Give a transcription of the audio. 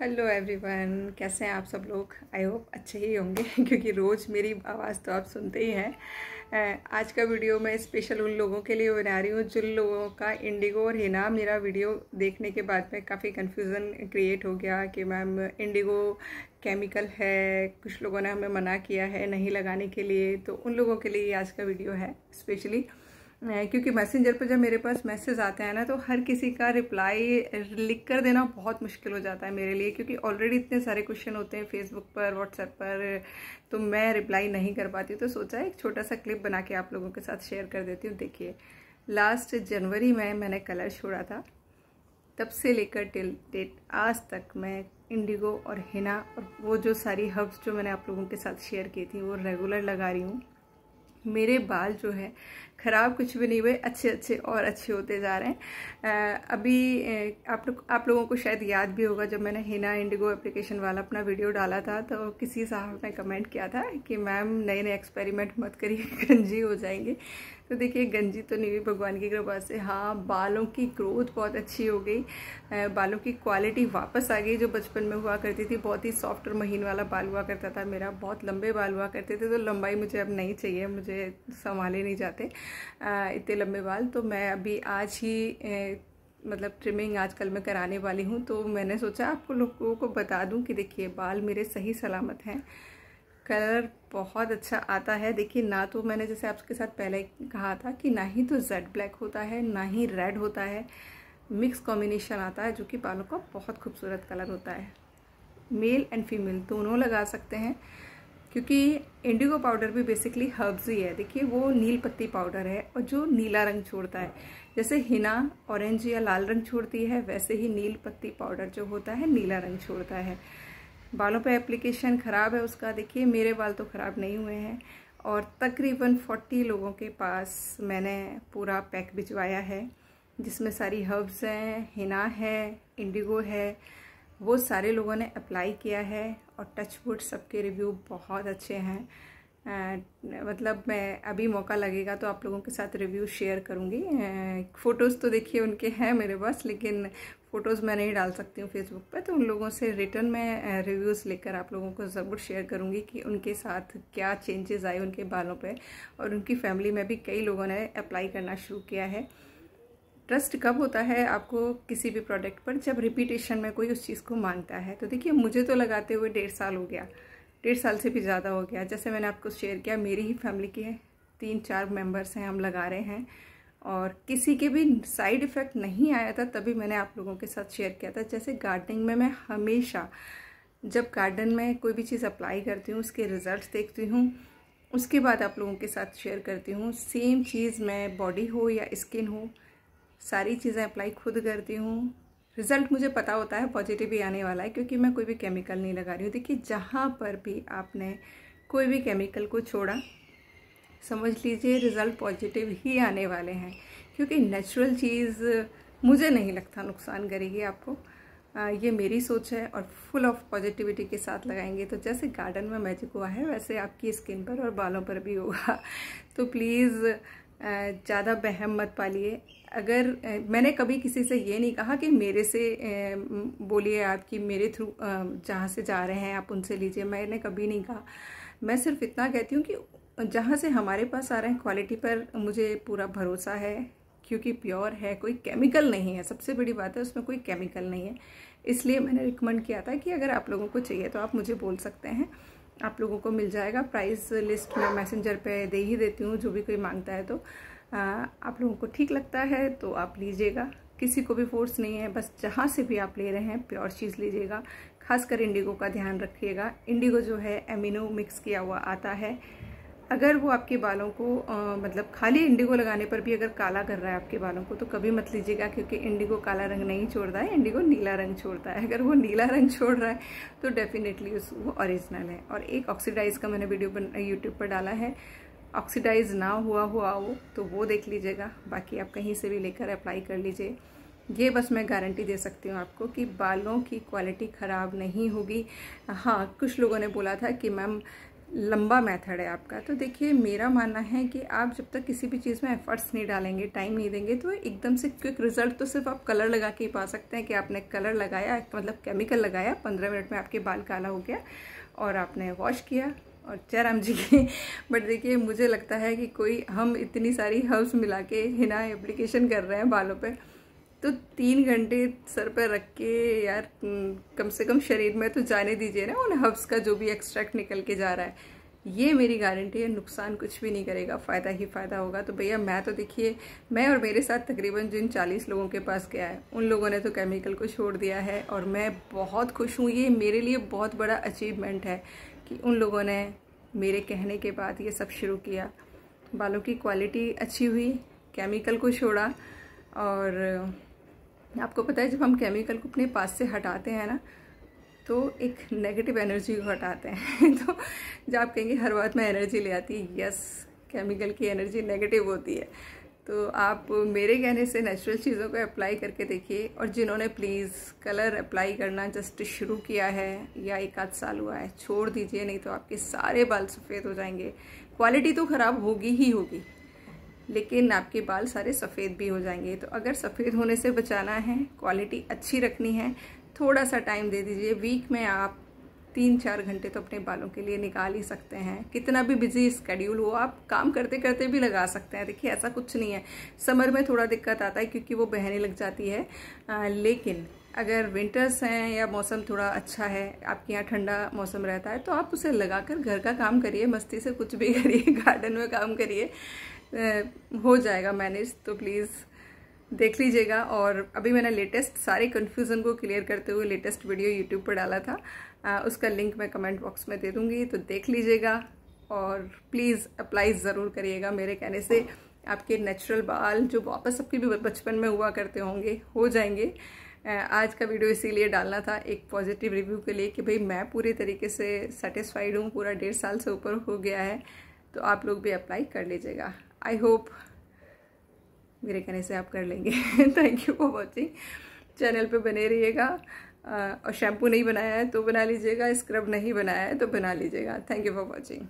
hello everyone कैसे हैं आप सब लोग आई होप अच्छे ही होंगे क्योंकि रोज़ मेरी आवाज़ तो आप सुनते ही हैं आज का वीडियो मैं स्पेशल उन लोगों के लिए बना रही हूँ जिन लोगों का इंडिगो और हिना मेरा वीडियो देखने के बाद में काफ़ी कन्फ्यूज़न क्रिएट हो गया कि मैम इंडिगो केमिकल है कुछ लोगों ने हमें मना किया है नहीं लगाने के लिए तो उन लोगों के लिए आज का वीडियो है स्पेशली क्योंकि मैसेंजर पर जब मेरे पास मैसेज आते हैं ना तो हर किसी का रिप्लाई लिख कर देना बहुत मुश्किल हो जाता है मेरे लिए क्योंकि ऑलरेडी इतने सारे क्वेश्चन होते हैं फेसबुक पर व्हाट्सएप पर तो मैं रिप्लाई नहीं कर पाती तो सोचा एक छोटा सा क्लिप बना के आप लोगों के साथ शेयर कर देती हूँ देखिए लास्ट जनवरी में मैंने कलर छोड़ा था तब से लेकर टिल डेट आज तक मैं इंडिगो और हिना और वो जो सारी हर्ब्स जो मैंने आप लोगों के साथ शेयर की थी वो रेगुलर लगा रही हूँ मेरे बाल जो है ख़राब कुछ भी नहीं हुए अच्छे अच्छे और अच्छे होते जा रहे हैं अभी आप लोग आप लोगों को शायद याद भी होगा जब मैंने हिना इंडिगो एप्लीकेशन वाला अपना वीडियो डाला था तो किसी साहब ने कमेंट किया था कि मैम नए नए एक्सपेरिमेंट मत करिए गंजी हो जाएंगे तो देखिए गंजी तो नहीं हुई भगवान की कृपा से हाँ बालों की ग्रोथ बहुत अच्छी हो गई बालों की क्वालिटी वापस आ गई जो बचपन में हुआ करती थी बहुत ही सॉफ्ट और महीन वाला बाल हुआ करता था मेरा बहुत लंबे बाल हुआ करते थे तो लंबाई मुझे अब नहीं चाहिए मुझे संभाले नहीं जाते इतने लंबे बाल तो मैं अभी आज ही मतलब ट्रिमिंग आजकल मैं कराने वाली हूँ तो मैंने सोचा आपको लोगों को बता दूँ कि देखिए बाल मेरे सही सलामत हैं कलर बहुत अच्छा आता है देखिए ना तो मैंने जैसे आपके साथ पहले कहा था कि ना ही तो जेड ब्लैक होता है ना ही रेड होता है मिक्स कॉम्बिनेशन आता है जो कि बालों का बहुत खूबसूरत कलर होता है मेल एंड फीमेल दोनों लगा सकते हैं क्योंकि इंडिगो पाउडर भी बेसिकली हर्ब्स ही है देखिए वो नील पत्ती पाउडर है और जो नीला रंग छोड़ता है जैसे हिना ऑरेंज या लाल रंग छोड़ती है वैसे ही नील पत्ती पाउडर जो होता है नीला रंग छोड़ता है बालों पे एप्लीकेशन ख़राब है उसका देखिए मेरे बाल तो ख़राब नहीं हुए हैं और तकरीबन 40 लोगों के पास मैंने पूरा पैक भिजवाया है जिसमें सारी हर्ब्स हैं हिना है इंडिगो है वो सारे लोगों ने अप्लाई किया है और टच वुड सबके रिव्यू बहुत अच्छे हैं मतलब मैं अभी मौका लगेगा तो आप लोगों के साथ रिव्यू शेयर करूँगी फ़ोटोज़ तो देखिए उनके हैं मेरे पास लेकिन फ़ोटोज़ मैं नहीं डाल सकती हूँ फेसबुक पर तो उन लोगों से रिटर्न में रिव्यूज़ लेकर आप लोगों को ज़रूर शेयर करूँगी कि उनके साथ क्या चेंजेस आए उनके बालों पर और उनकी फैमिली में भी कई लोगों ने अप्लाई करना शुरू किया है ट्रस्ट कब होता है आपको किसी भी प्रोडक्ट पर जब रिपीटेशन में कोई उस चीज़ को मांगता है तो देखिए मुझे तो लगाते हुए डेढ़ साल हो गया डेढ़ साल से भी ज़्यादा हो गया जैसे मैंने आपको शेयर किया मेरी ही फैमिली के तीन चार मेंबर्स हैं हम लगा रहे हैं और किसी के भी साइड इफ़ेक्ट नहीं आया था तभी मैंने आप लोगों के साथ शेयर किया था जैसे गार्डनिंग में मैं हमेशा जब गार्डन में कोई भी चीज़ अप्लाई करती हूँ उसके रिज़ल्ट देखती हूँ उसके बाद आप लोगों के साथ शेयर करती हूँ सेम चीज़ मैं बॉडी हो या स्किन हो सारी चीज़ें अप्लाई खुद करती हूँ रिज़ल्ट मुझे पता होता है पॉजिटिव ही आने वाला है क्योंकि मैं कोई भी केमिकल नहीं लगा रही हूँ देखिए जहाँ पर भी आपने कोई भी केमिकल को छोड़ा समझ लीजिए रिज़ल्ट पॉजिटिव ही आने वाले हैं क्योंकि नेचुरल चीज़ मुझे नहीं लगता नुकसान करेगी आपको आ, ये मेरी सोच है और फुल ऑफ पॉजिटिविटी के साथ लगाएंगे तो जैसे गार्डन में मैजिक हुआ है वैसे आपकी स्किन पर और बालों पर भी होगा तो प्लीज़ ज़्यादा बहम मत पालिए अगर मैंने कभी किसी से ये नहीं कहा कि मेरे से बोलिए आप कि मेरे थ्रू जहाँ से जा रहे हैं आप उनसे लीजिए मैंने कभी नहीं कहा मैं सिर्फ इतना कहती हूँ कि जहाँ से हमारे पास आ रहे हैं क्वालिटी पर मुझे पूरा भरोसा है क्योंकि प्योर है कोई केमिकल नहीं है सबसे बड़ी बात है उसमें कोई केमिकल नहीं है इसलिए मैंने रिकमेंड किया था कि अगर आप लोगों को चाहिए तो आप मुझे बोल सकते हैं आप लोगों को मिल जाएगा प्राइस लिस्ट मैं मैसेंजर पे दे ही देती हूँ जो भी कोई मांगता है तो आ, आप लोगों को ठीक लगता है तो आप लीजिएगा किसी को भी फोर्स नहीं है बस जहाँ से भी आप ले रहे हैं प्योर चीज़ लीजिएगा खासकर इंडिगो का ध्यान रखिएगा इंडिगो जो है एमिनो मिक्स किया हुआ आता है अगर वो आपके बालों को आ, मतलब खाली इंडिगो लगाने पर भी अगर काला कर रहा है आपके बालों को तो कभी मत लीजिएगा क्योंकि इंडिगो काला रंग नहीं छोड़ता है इंडिगो नीला रंग छोड़ता है अगर वो नीला रंग छोड़ रहा है तो डेफिनेटली उस वो ओरिजिनल है और एक ऑक्सीडाइज का मैंने वीडियो बन यूट्यूब पर डाला है ऑक्सीडाइज ना हुआ हुआ वो तो वो देख लीजिएगा बाकी आप कहीं से भी लेकर अप्लाई कर लीजिए ये बस मैं गारंटी दे सकती हूँ आपको कि बालों की क्वालिटी ख़राब नहीं होगी हाँ कुछ लोगों ने बोला था कि मैम लंबा मेथड है आपका तो देखिए मेरा मानना है कि आप जब तक किसी भी चीज़ में एफर्ट्स नहीं डालेंगे टाइम नहीं देंगे तो एकदम से क्विक रिजल्ट तो सिर्फ आप कलर लगा के ही पा सकते हैं कि आपने कलर लगाया मतलब केमिकल लगाया पंद्रह मिनट में आपके बाल काला हो गया और आपने वॉश किया और जयराम जी की बट देखिए मुझे लगता है कि कोई हम इतनी सारी हर्ब्स मिला के हिना एप्लीकेशन कर रहे हैं बालों पर तो तीन घंटे सर पर रख के यार हम्म, कम से कम शरीर में तो जाने दीजिए ना उन हब्स का जो भी एक्सट्रैक्ट निकल के जा रहा है ये मेरी गारंटी है नुकसान कुछ भी नहीं करेगा फ़ायदा ही फ़ायदा होगा तो भैया मैं तो देखिए मैं और मेरे साथ तकरीबन जिन 40 लोगों के पास गया है उन लोगों ने तो केमिकल को छोड़ दिया है और मैं बहुत खुश हूँ ये मेरे लिए बहुत बड़ा अचीवमेंट है कि उन लोगों ने मेरे कहने के बाद ये सब शुरू किया बालों की क्वालिटी अच्छी हुई केमिकल को छोड़ा और आपको पता है जब हम केमिकल को अपने पास से हटाते हैं ना तो एक नेगेटिव एनर्जी को हटाते हैं तो जब आप कहेंगे हर बात में एनर्जी ले आती है यस केमिकल की एनर्जी नेगेटिव होती है तो आप मेरे कहने से नेचुरल चीज़ों को अप्लाई करके देखिए और जिन्होंने प्लीज़ कलर अप्लाई करना जस्ट शुरू किया है या एक आध साल हुआ है छोड़ दीजिए नहीं तो आपके सारे बाल सफ़ेद हो जाएंगे क्वालिटी तो ख़राब होगी ही होगी लेकिन आपके बाल सारे सफ़ेद भी हो जाएंगे तो अगर सफ़ेद होने से बचाना है क्वालिटी अच्छी रखनी है थोड़ा सा टाइम दे दीजिए वीक में आप तीन चार घंटे तो अपने बालों के लिए निकाल ही सकते हैं कितना भी बिजी स्केड्यूल हो आप काम करते करते भी लगा सकते हैं देखिए ऐसा कुछ नहीं है समर में थोड़ा दिक्कत आता है क्योंकि वो बहने लग जाती है आ, लेकिन अगर विंटर्स हैं या मौसम थोड़ा अच्छा है आपके यहाँ ठंडा मौसम रहता है तो आप उसे लगाकर घर का काम करिए मस्ती से कुछ भी करिए गार्डन में काम करिए हो जाएगा मैनेज तो प्लीज़ देख लीजिएगा और अभी मैंने लेटेस्ट सारे कन्फ्यूज़न को क्लियर करते हुए लेटेस्ट वीडियो यूट्यूब पर डाला था आ, उसका लिंक मैं कमेंट बॉक्स में दे दूँगी तो देख लीजिएगा और प्लीज़ अप्लाई ज़रूर करिएगा मेरे कहने से आपके नेचुरल बाल जो वापस सबके भी बचपन में हुआ करते होंगे हो जाएंगे आज का वीडियो इसीलिए डालना था एक पॉजिटिव रिव्यू के लिए कि भाई मैं पूरे तरीके से सेटिस्फाइड हूँ पूरा डेढ़ साल से ऊपर हो गया है तो आप लोग भी अप्लाई कर लीजिएगा आई होप मेरे कहने से आप कर लेंगे thank you for watching channel पे बने रहिएगा और शैम्पू नहीं बनाया है तो बना लीजिएगा स्क्रब नहीं बनाया है तो बना लीजिएगा थैंक यू फॉर वॉचिंग